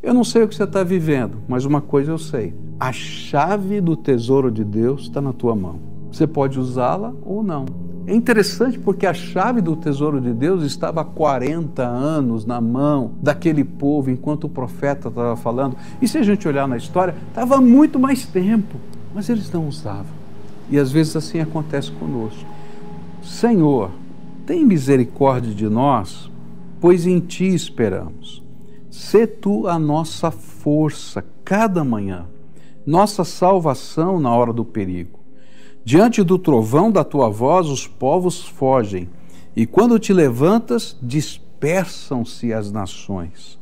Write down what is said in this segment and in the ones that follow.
Eu não sei o que você está vivendo, mas uma coisa eu sei: a chave do tesouro de Deus está na tua mão. Você pode usá-la ou não. É interessante porque a chave do tesouro de Deus estava há 40 anos na mão daquele povo, enquanto o profeta estava falando. E se a gente olhar na história, estava muito mais tempo, mas eles não usavam. E às vezes assim acontece conosco. Senhor, tem misericórdia de nós, pois em ti esperamos. Sê tu a nossa força cada manhã, nossa salvação na hora do perigo. Diante do trovão da tua voz, os povos fogem, e quando te levantas, dispersam-se as nações.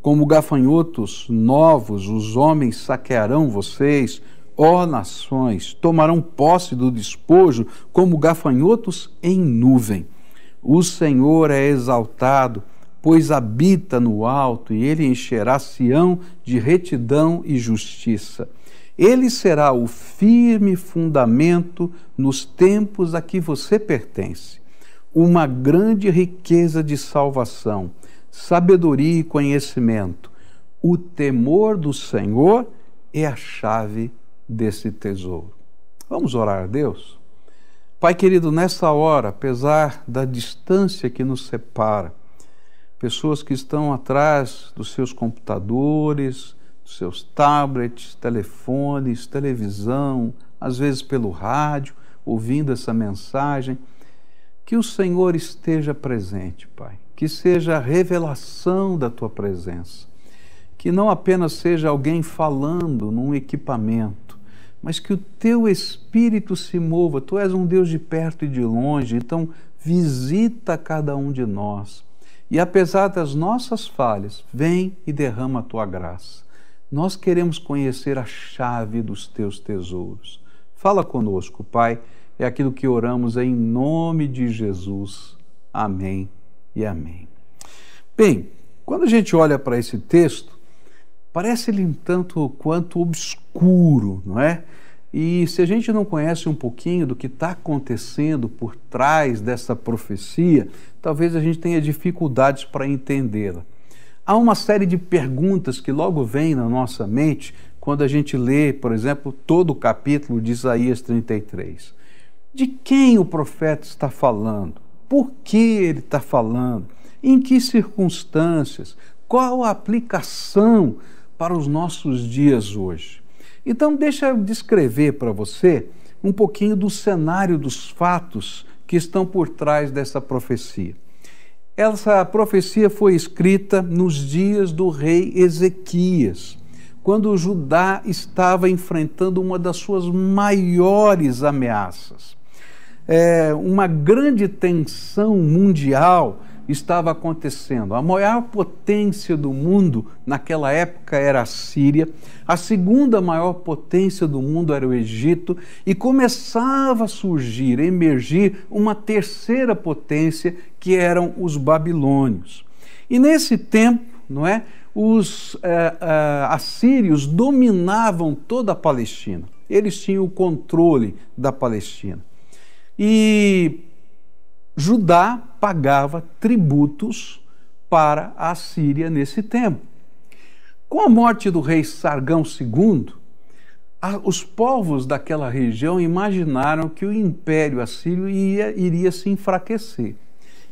Como gafanhotos novos, os homens saquearão vocês, ó nações, tomarão posse do despojo como gafanhotos em nuvem. O Senhor é exaltado pois habita no alto e ele encherá Sião de retidão e justiça. Ele será o firme fundamento nos tempos a que você pertence. Uma grande riqueza de salvação, sabedoria e conhecimento. O temor do Senhor é a chave desse tesouro. Vamos orar a Deus? Pai querido, nessa hora, apesar da distância que nos separa, pessoas que estão atrás dos seus computadores, dos seus tablets, telefones, televisão, às vezes pelo rádio, ouvindo essa mensagem. Que o Senhor esteja presente, Pai. Que seja a revelação da tua presença. Que não apenas seja alguém falando num equipamento, mas que o teu espírito se mova. Tu és um Deus de perto e de longe, então visita cada um de nós e apesar das nossas falhas, vem e derrama a tua graça. Nós queremos conhecer a chave dos teus tesouros. Fala conosco, Pai. É aquilo que oramos em nome de Jesus. Amém e amém. Bem, quando a gente olha para esse texto, parece-lhe um tanto quanto obscuro, não é? E se a gente não conhece um pouquinho do que está acontecendo por trás dessa profecia, talvez a gente tenha dificuldades para entendê-la. Há uma série de perguntas que logo vem na nossa mente quando a gente lê, por exemplo, todo o capítulo de Isaías 33. De quem o profeta está falando? Por que ele está falando? Em que circunstâncias? Qual a aplicação para os nossos dias hoje? Então, deixa eu descrever para você um pouquinho do cenário dos fatos que estão por trás dessa profecia. Essa profecia foi escrita nos dias do rei Ezequias, quando Judá estava enfrentando uma das suas maiores ameaças. É uma grande tensão mundial estava acontecendo. A maior potência do mundo naquela época era a Síria, a segunda maior potência do mundo era o Egito, e começava a surgir, emergir uma terceira potência que eram os babilônios. E nesse tempo, não é, os eh, eh, assírios dominavam toda a Palestina. Eles tinham o controle da Palestina. E Judá pagava tributos para a Síria nesse tempo. Com a morte do rei Sargão II, os povos daquela região imaginaram que o império assírio ia, iria se enfraquecer.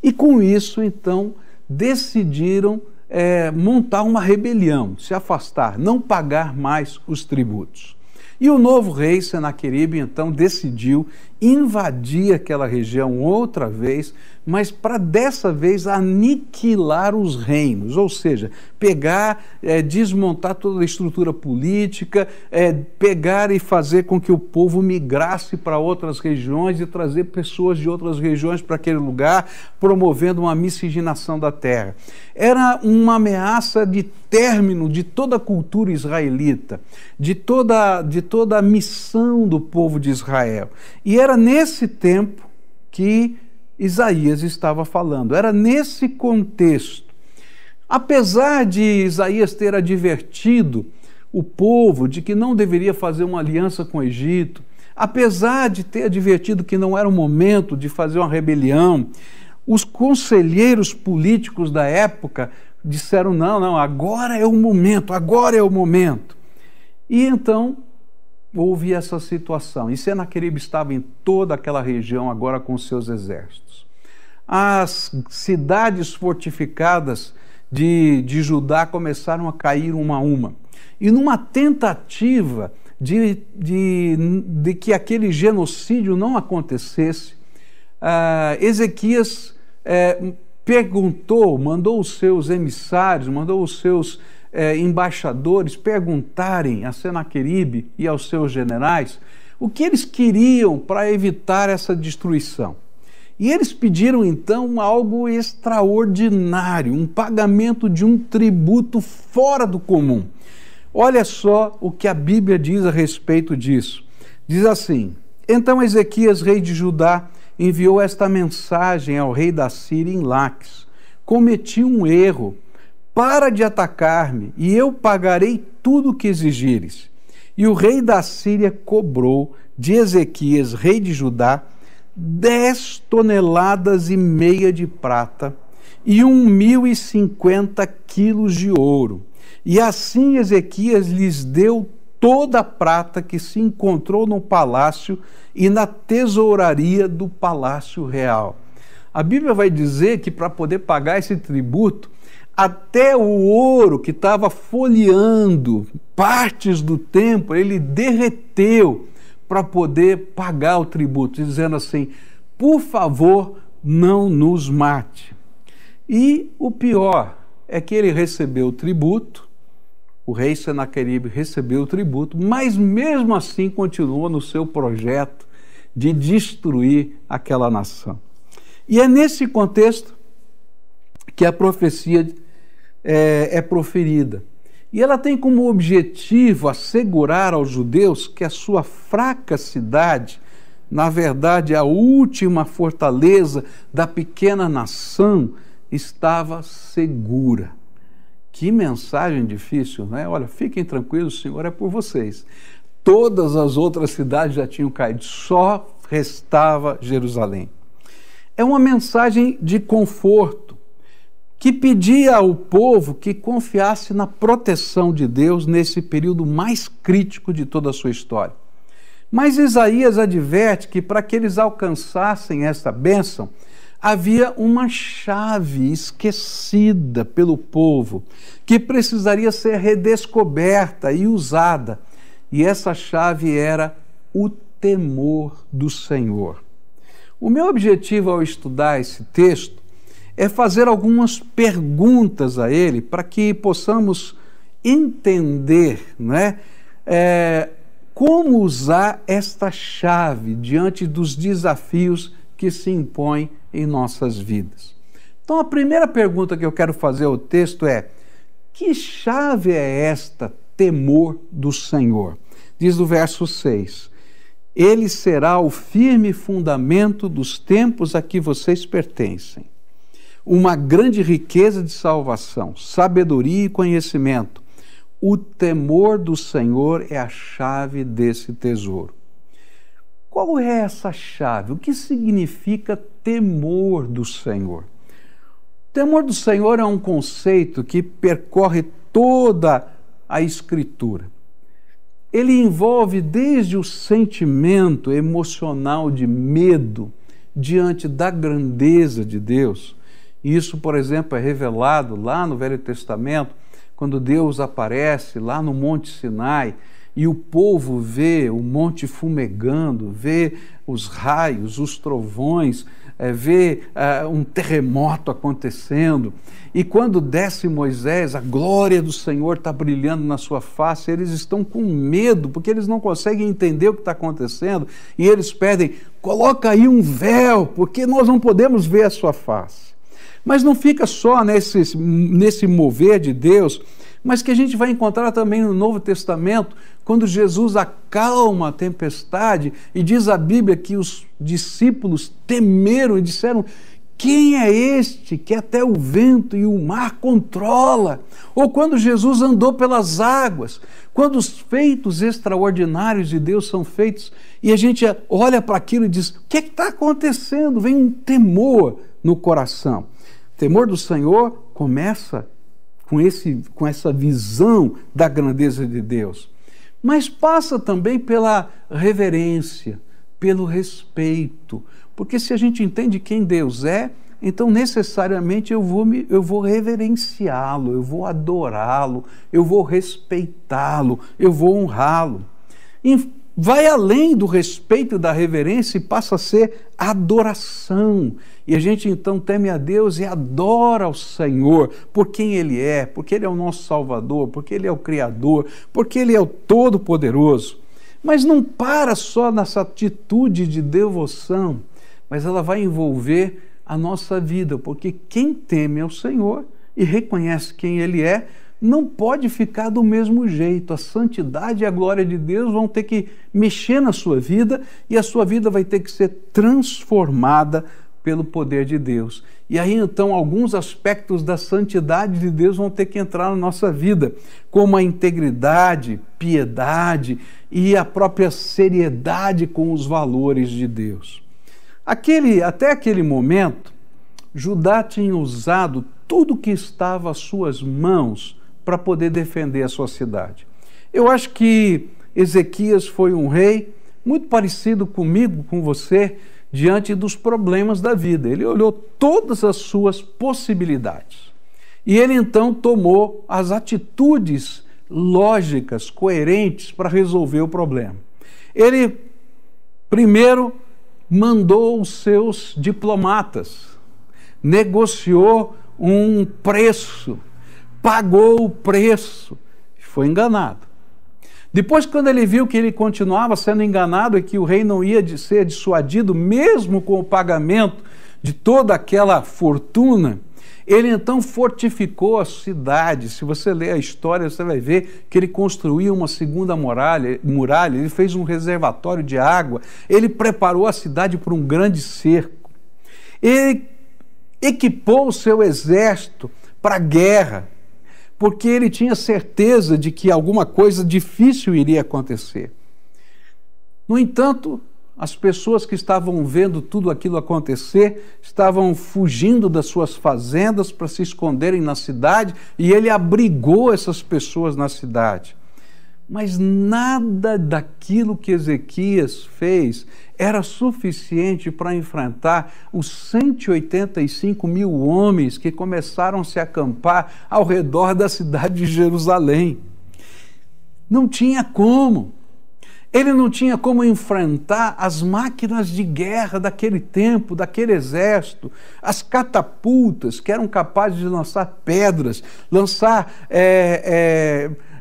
E com isso, então, decidiram é, montar uma rebelião, se afastar, não pagar mais os tributos. E o novo rei Senaqueribe então decidiu invadir aquela região outra vez, mas para dessa vez aniquilar os reinos, ou seja, pegar, é, desmontar toda a estrutura política, é, pegar e fazer com que o povo migrasse para outras regiões e trazer pessoas de outras regiões para aquele lugar, promovendo uma miscigenação da terra. Era uma ameaça de término de toda a cultura israelita, de toda, de toda a missão do povo de Israel. E era era nesse tempo que Isaías estava falando, era nesse contexto. Apesar de Isaías ter advertido o povo de que não deveria fazer uma aliança com o Egito, apesar de ter advertido que não era o momento de fazer uma rebelião, os conselheiros políticos da época disseram: não, não, agora é o momento, agora é o momento. E então houve essa situação. E Senaqueribe estava em toda aquela região agora com seus exércitos. As cidades fortificadas de, de Judá começaram a cair uma a uma. E numa tentativa de, de, de que aquele genocídio não acontecesse, uh, Ezequias uh, perguntou, mandou os seus emissários, mandou os seus é, embaixadores perguntarem a Senaqueribe e aos seus generais o que eles queriam para evitar essa destruição. E eles pediram então algo extraordinário, um pagamento de um tributo fora do comum. Olha só o que a Bíblia diz a respeito disso. Diz assim: Então Ezequias, rei de Judá, enviou esta mensagem ao rei da Síria em Laques: Cometi um erro para de atacar-me, e eu pagarei tudo o que exigires. E o rei da Síria cobrou de Ezequias, rei de Judá, dez toneladas e meia de prata e um mil e cinquenta quilos de ouro. E assim Ezequias lhes deu toda a prata que se encontrou no palácio e na tesouraria do palácio real. A Bíblia vai dizer que para poder pagar esse tributo, até o ouro que estava folheando partes do templo, ele derreteu para poder pagar o tributo, dizendo assim: por favor, não nos mate. E o pior é que ele recebeu o tributo, o rei Senaqueribe recebeu o tributo, mas mesmo assim continua no seu projeto de destruir aquela nação. E é nesse contexto que a profecia é, é proferida. E ela tem como objetivo assegurar aos judeus que a sua fraca cidade, na verdade a última fortaleza da pequena nação, estava segura. Que mensagem difícil, né? Olha, fiquem tranquilos, o Senhor é por vocês. Todas as outras cidades já tinham caído, só restava Jerusalém. É uma mensagem de conforto que pedia ao povo que confiasse na proteção de Deus nesse período mais crítico de toda a sua história. Mas Isaías adverte que para que eles alcançassem essa bênção, havia uma chave esquecida pelo povo que precisaria ser redescoberta e usada. E essa chave era o temor do Senhor. O meu objetivo ao estudar esse texto é fazer algumas perguntas a ele para que possamos entender né, é, como usar esta chave diante dos desafios que se impõem em nossas vidas. Então, a primeira pergunta que eu quero fazer ao texto é: que chave é esta, temor do Senhor? Diz o verso 6: Ele será o firme fundamento dos tempos a que vocês pertencem uma grande riqueza de salvação, sabedoria e conhecimento. O temor do Senhor é a chave desse tesouro. Qual é essa chave? O que significa temor do Senhor? Temor do Senhor é um conceito que percorre toda a Escritura. Ele envolve desde o sentimento emocional de medo diante da grandeza de Deus, isso, por exemplo, é revelado lá no Velho Testamento, quando Deus aparece lá no Monte Sinai e o povo vê o monte fumegando, vê os raios, os trovões, é, vê uh, um terremoto acontecendo. E quando desce Moisés, a glória do Senhor está brilhando na sua face, eles estão com medo, porque eles não conseguem entender o que está acontecendo, e eles pedem: coloca aí um véu, porque nós não podemos ver a sua face. Mas não fica só nesse, nesse mover de Deus, mas que a gente vai encontrar também no Novo Testamento, quando Jesus acalma a tempestade e diz a Bíblia que os discípulos temeram e disseram: quem é este que até o vento e o mar controla? Ou quando Jesus andou pelas águas, quando os feitos extraordinários de Deus são feitos e a gente olha para aquilo e diz: o que é está acontecendo? Vem um temor no coração temor do Senhor começa com, esse, com essa visão da grandeza de Deus, mas passa também pela reverência, pelo respeito, porque se a gente entende quem Deus é, então necessariamente eu vou, me, eu vou reverenciá-lo, eu vou adorá-lo, eu vou respeitá-lo, eu vou honrá-lo vai além do respeito e da reverência e passa a ser adoração. E a gente então teme a Deus e adora o Senhor por quem Ele é, porque Ele é o nosso Salvador, porque Ele é o Criador, porque Ele é o Todo-Poderoso. Mas não para só nessa atitude de devoção, mas ela vai envolver a nossa vida, porque quem teme ao Senhor e reconhece quem Ele é, não pode ficar do mesmo jeito. A santidade e a glória de Deus vão ter que mexer na sua vida e a sua vida vai ter que ser transformada pelo poder de Deus. E aí então alguns aspectos da santidade de Deus vão ter que entrar na nossa vida, como a integridade, piedade e a própria seriedade com os valores de Deus. Aquele, até aquele momento, Judá tinha usado tudo que estava às suas mãos para poder defender a sua cidade. Eu acho que Ezequias foi um rei muito parecido comigo, com você, diante dos problemas da vida. Ele olhou todas as suas possibilidades. E ele então tomou as atitudes lógicas, coerentes para resolver o problema. Ele primeiro mandou os seus diplomatas, negociou um preço pagou o preço e foi enganado. Depois, quando ele viu que ele continuava sendo enganado e que o rei não ia ser dissuadido, mesmo com o pagamento de toda aquela fortuna, ele então fortificou a cidade. Se você ler a história, você vai ver que ele construiu uma segunda muralha, muralha ele fez um reservatório de água, ele preparou a cidade para um grande cerco. Ele equipou o seu exército para a guerra porque ele tinha certeza de que alguma coisa difícil iria acontecer. No entanto, as pessoas que estavam vendo tudo aquilo acontecer estavam fugindo das suas fazendas para se esconderem na cidade e ele abrigou essas pessoas na cidade. Mas nada daquilo que Ezequias fez era suficiente para enfrentar os 185 mil homens que começaram a se acampar ao redor da cidade de Jerusalém. Não tinha como. Ele não tinha como enfrentar as máquinas de guerra daquele tempo, daquele exército, as catapultas que eram capazes de lançar pedras, lançar. É, é,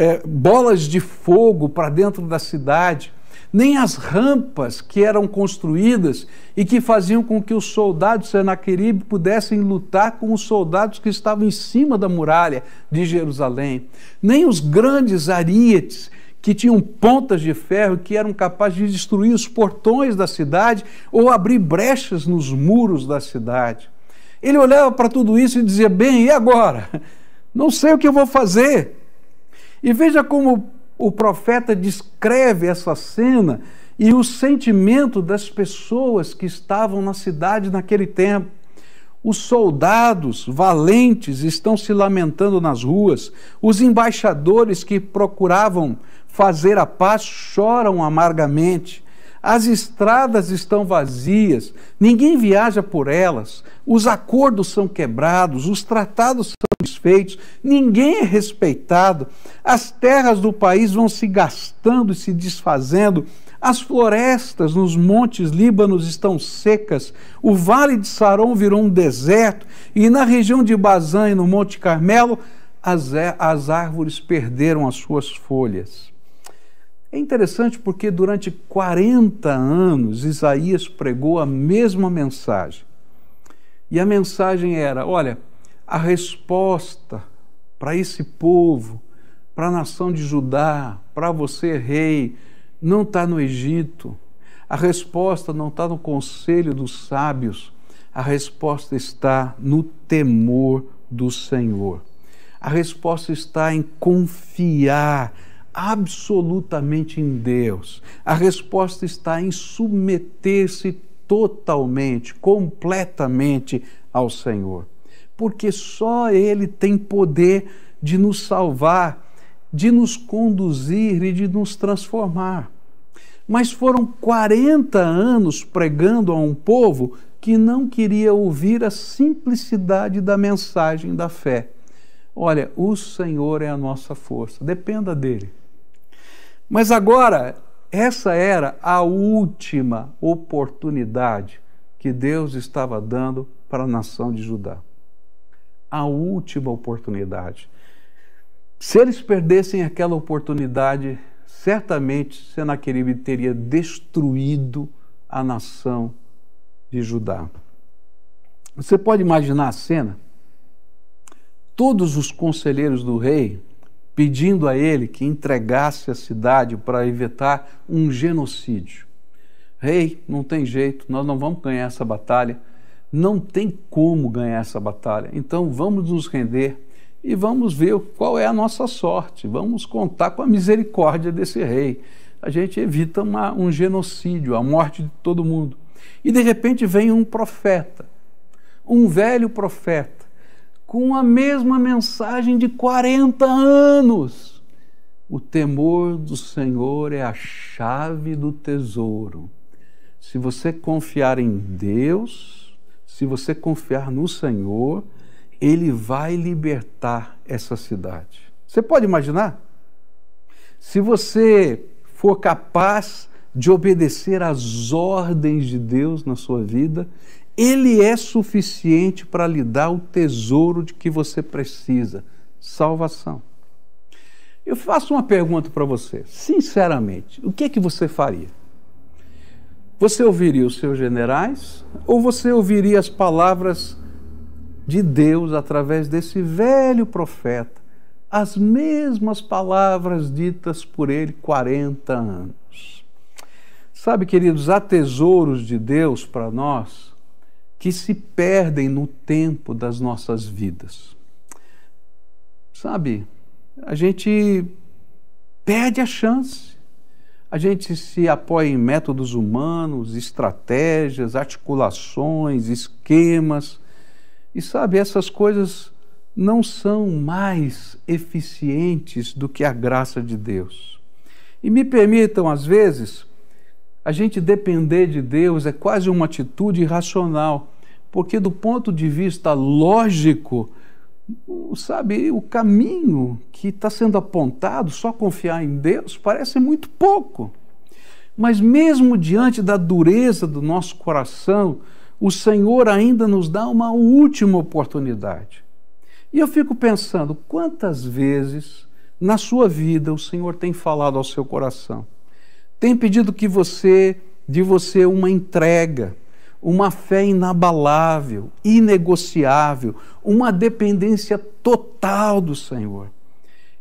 é, bolas de fogo para dentro da cidade, nem as rampas que eram construídas e que faziam com que os soldados Senaqueribe pudessem lutar com os soldados que estavam em cima da muralha de Jerusalém, nem os grandes arietes que tinham pontas de ferro que eram capazes de destruir os portões da cidade ou abrir brechas nos muros da cidade. Ele olhava para tudo isso e dizia: Bem, e agora? Não sei o que eu vou fazer. E veja como o profeta descreve essa cena e o sentimento das pessoas que estavam na cidade naquele tempo. Os soldados valentes estão se lamentando nas ruas, os embaixadores que procuravam fazer a paz choram amargamente, as estradas estão vazias, ninguém viaja por elas, os acordos são quebrados, os tratados são desfeitos, ninguém é respeitado, as terras do país vão se gastando e se desfazendo, as florestas nos montes Líbanos estão secas, o vale de Saron virou um deserto, e na região de Bazã e no Monte Carmelo, as, é, as árvores perderam as suas folhas. É interessante porque durante 40 anos Isaías pregou a mesma mensagem. E a mensagem era: olha, a resposta para esse povo, para a nação de Judá, para você, rei, não está no Egito. A resposta não está no conselho dos sábios, a resposta está no temor do Senhor. A resposta está em confiar absolutamente em Deus. A resposta está em submeter-se totalmente, completamente ao Senhor. Porque só Ele tem poder de nos salvar, de nos conduzir e de nos transformar. Mas foram 40 anos pregando a um povo que não queria ouvir a simplicidade da mensagem da fé. Olha, o Senhor é a nossa força, dependa dele. Mas agora, essa era a última oportunidade que Deus estava dando para a nação de Judá. A última oportunidade. Se eles perdessem aquela oportunidade, certamente Senaqueribe teria destruído a nação de Judá. Você pode imaginar a cena? Todos os conselheiros do rei pedindo a ele que entregasse a cidade para evitar um genocídio. Rei, não tem jeito, nós não vamos ganhar essa batalha, não tem como ganhar essa batalha, então vamos nos render e vamos ver qual é a nossa sorte, vamos contar com a misericórdia desse rei. A gente evita uma, um genocídio, a morte de todo mundo. E de repente vem um profeta, um velho profeta com a mesma mensagem de 40 anos. O temor do Senhor é a chave do tesouro. Se você confiar em Deus, se você confiar no Senhor, Ele vai libertar essa cidade. Você pode imaginar? Se você for capaz de obedecer às ordens de Deus na sua vida, ele é suficiente para lhe dar o tesouro de que você precisa salvação. Eu faço uma pergunta para você, sinceramente: o que é que você faria? Você ouviria os seus generais ou você ouviria as palavras de Deus através desse velho profeta, as mesmas palavras ditas por ele 40 anos? Sabe, queridos, há tesouros de Deus para nós que se perdem no tempo das nossas vidas. Sabe, a gente perde a chance. A gente se apoia em métodos humanos, estratégias, articulações, esquemas. E sabe, essas coisas não são mais eficientes do que a graça de Deus. E me permitam, às vezes, a gente depender de Deus é quase uma atitude irracional. Porque, do ponto de vista lógico, sabe, o caminho que está sendo apontado, só confiar em Deus, parece muito pouco. Mas, mesmo diante da dureza do nosso coração, o Senhor ainda nos dá uma última oportunidade. E eu fico pensando quantas vezes na sua vida o Senhor tem falado ao seu coração, tem pedido que você, de você, uma entrega, uma fé inabalável, inegociável, uma dependência total do Senhor.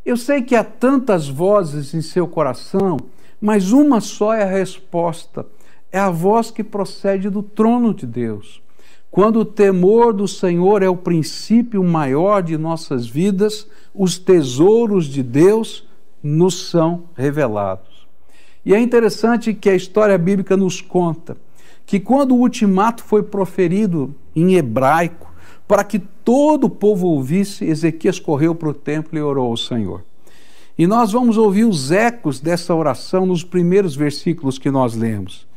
Eu sei que há tantas vozes em seu coração, mas uma só é a resposta. É a voz que procede do trono de Deus. Quando o temor do Senhor é o princípio maior de nossas vidas, os tesouros de Deus nos são revelados. E é interessante que a história bíblica nos conta que quando o ultimato foi proferido em hebraico, para que todo o povo ouvisse, Ezequias correu para o templo e orou ao Senhor. E nós vamos ouvir os ecos dessa oração nos primeiros versículos que nós lemos.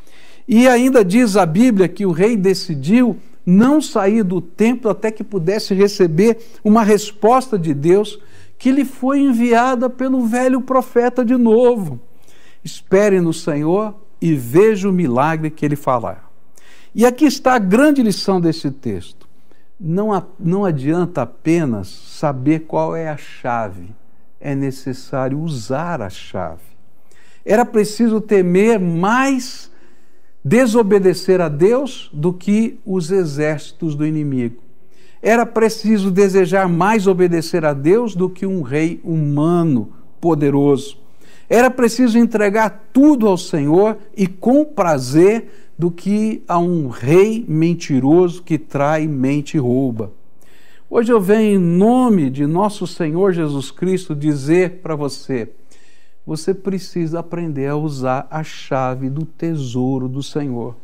E ainda diz a Bíblia que o rei decidiu não sair do templo até que pudesse receber uma resposta de Deus que lhe foi enviada pelo velho profeta de novo. Espere no Senhor, e veja o milagre que ele falar. E aqui está a grande lição desse texto. Não, não adianta apenas saber qual é a chave, é necessário usar a chave. Era preciso temer mais desobedecer a Deus do que os exércitos do inimigo. Era preciso desejar mais obedecer a Deus do que um rei humano poderoso. Era preciso entregar tudo ao Senhor e com prazer do que a um rei mentiroso que trai, mente e rouba. Hoje eu venho em nome de nosso Senhor Jesus Cristo dizer para você: você precisa aprender a usar a chave do tesouro do Senhor.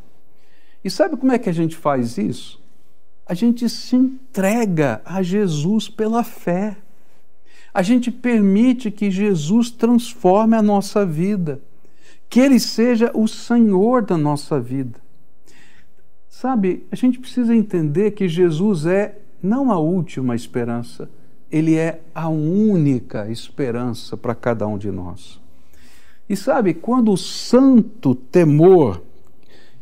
E sabe como é que a gente faz isso? A gente se entrega a Jesus pela fé. A gente permite que Jesus transforme a nossa vida, que Ele seja o Senhor da nossa vida. Sabe, a gente precisa entender que Jesus é não a última esperança, ele é a única esperança para cada um de nós. E sabe, quando o santo temor,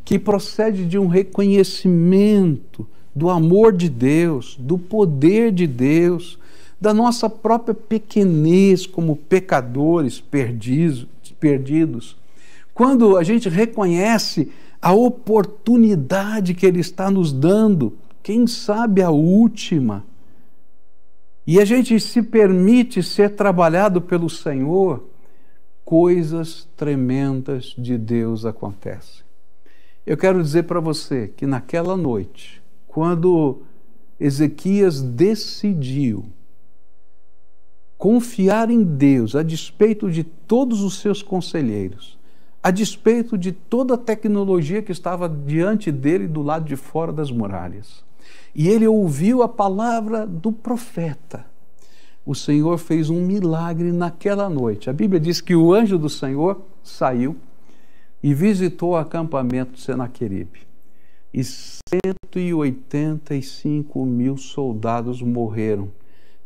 que procede de um reconhecimento do amor de Deus, do poder de Deus, da nossa própria pequenez como pecadores perdidos, quando a gente reconhece a oportunidade que Ele está nos dando, quem sabe a última, e a gente se permite ser trabalhado pelo Senhor, coisas tremendas de Deus acontecem. Eu quero dizer para você que naquela noite, quando Ezequias decidiu confiar em Deus a despeito de todos os seus conselheiros, a despeito de toda a tecnologia que estava diante dele do lado de fora das muralhas. E ele ouviu a palavra do profeta. O Senhor fez um milagre naquela noite. A Bíblia diz que o anjo do Senhor saiu e visitou o acampamento de Senaqueribe e 185 mil soldados morreram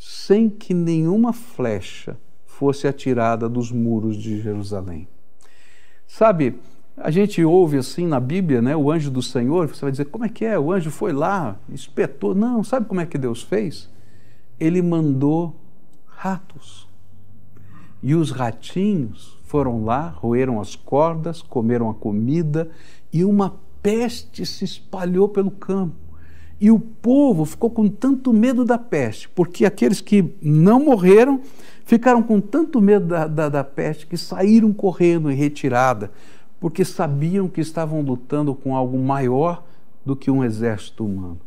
sem que nenhuma flecha fosse atirada dos muros de Jerusalém. Sabe, a gente ouve assim na Bíblia, né, o anjo do Senhor, você vai dizer, como é que é? O anjo foi lá, espetou. Não, sabe como é que Deus fez? Ele mandou ratos. E os ratinhos foram lá, roeram as cordas, comeram a comida e uma peste se espalhou pelo campo. E o povo ficou com tanto medo da peste, porque aqueles que não morreram ficaram com tanto medo da, da, da peste que saíram correndo em retirada, porque sabiam que estavam lutando com algo maior do que um exército humano.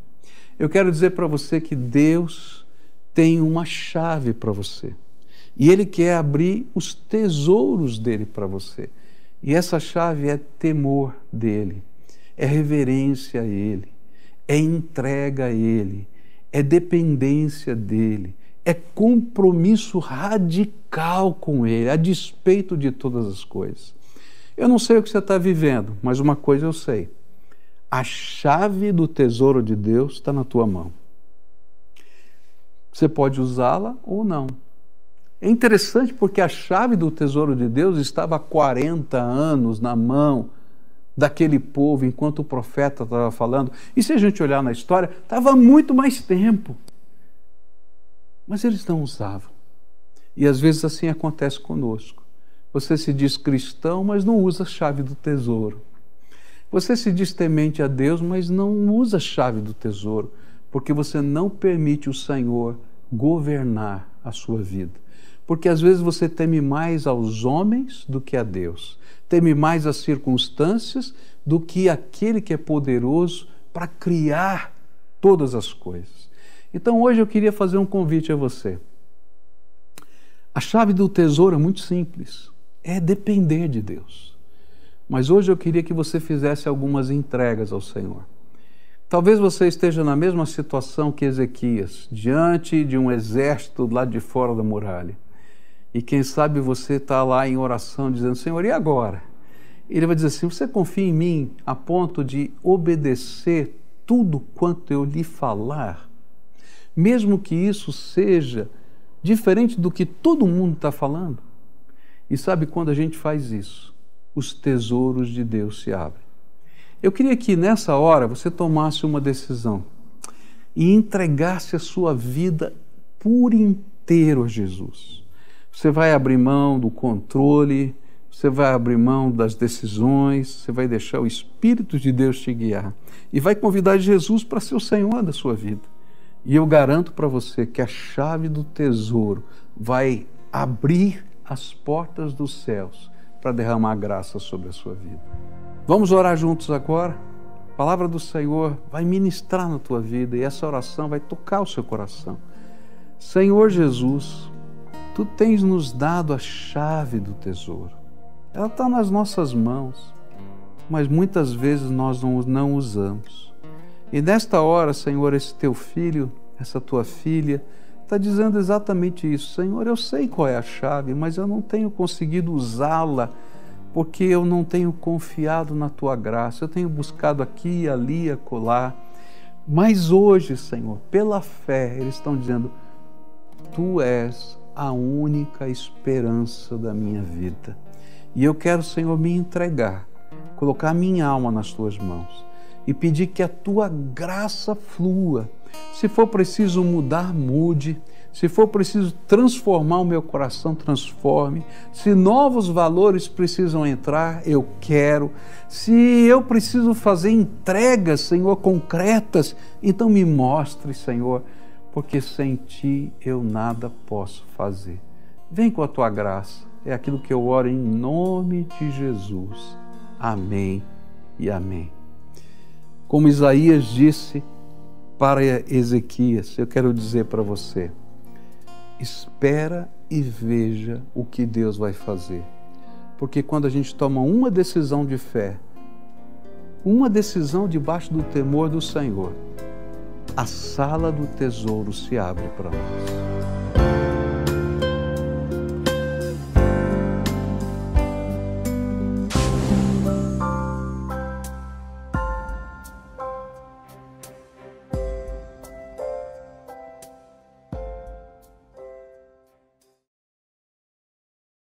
Eu quero dizer para você que Deus tem uma chave para você e Ele quer abrir os tesouros dele para você. E essa chave é temor dele, é reverência a ele, é entrega a Ele, é dependência dele, é compromisso radical com Ele, a despeito de todas as coisas. Eu não sei o que você está vivendo, mas uma coisa eu sei: a chave do tesouro de Deus está na tua mão. Você pode usá-la ou não. É interessante porque a chave do tesouro de Deus estava há 40 anos na mão daquele povo enquanto o profeta estava falando. E se a gente olhar na história, estava muito mais tempo. Mas eles não usavam. E às vezes assim acontece conosco. Você se diz cristão, mas não usa a chave do tesouro. Você se diz temente a Deus, mas não usa a chave do tesouro, porque você não permite o Senhor governar a sua vida. Porque às vezes você teme mais aos homens do que a Deus, teme mais as circunstâncias do que aquele que é poderoso para criar todas as coisas. Então hoje eu queria fazer um convite a você. A chave do tesouro é muito simples, é depender de Deus. Mas hoje eu queria que você fizesse algumas entregas ao Senhor. Talvez você esteja na mesma situação que Ezequias, diante de um exército lá de fora da muralha. E quem sabe você está lá em oração dizendo, Senhor, e agora? Ele vai dizer assim: Você confia em mim a ponto de obedecer tudo quanto eu lhe falar, mesmo que isso seja diferente do que todo mundo está falando? E sabe quando a gente faz isso? Os tesouros de Deus se abrem. Eu queria que nessa hora você tomasse uma decisão e entregasse a sua vida por inteiro a Jesus. Você vai abrir mão do controle, você vai abrir mão das decisões, você vai deixar o Espírito de Deus te guiar e vai convidar Jesus para ser o Senhor da sua vida. E eu garanto para você que a chave do tesouro vai abrir as portas dos céus para derramar graça sobre a sua vida. Vamos orar juntos agora? A palavra do Senhor vai ministrar na tua vida e essa oração vai tocar o seu coração. Senhor Jesus, Tu tens nos dado a chave do tesouro. Ela está nas nossas mãos, mas muitas vezes nós não, não usamos. E nesta hora, Senhor, esse teu filho, essa tua filha, está dizendo exatamente isso. Senhor, eu sei qual é a chave, mas eu não tenho conseguido usá-la porque eu não tenho confiado na tua graça, eu tenho buscado aqui, ali, acolá. Mas hoje, Senhor, pela fé, eles estão dizendo: Tu és a única esperança da minha vida. E eu quero, Senhor, me entregar, colocar minha alma nas tuas mãos e pedir que a tua graça flua. Se for preciso mudar, mude. Se for preciso transformar o meu coração, transforme. Se novos valores precisam entrar, eu quero. Se eu preciso fazer entregas, Senhor, concretas, então me mostre, Senhor porque sem ti eu nada posso fazer. Vem com a tua graça. É aquilo que eu oro em nome de Jesus. Amém e amém. Como Isaías disse para Ezequias, eu quero dizer para você: espera e veja o que Deus vai fazer. Porque quando a gente toma uma decisão de fé, uma decisão debaixo do temor do Senhor, a sala do tesouro se abre para nós.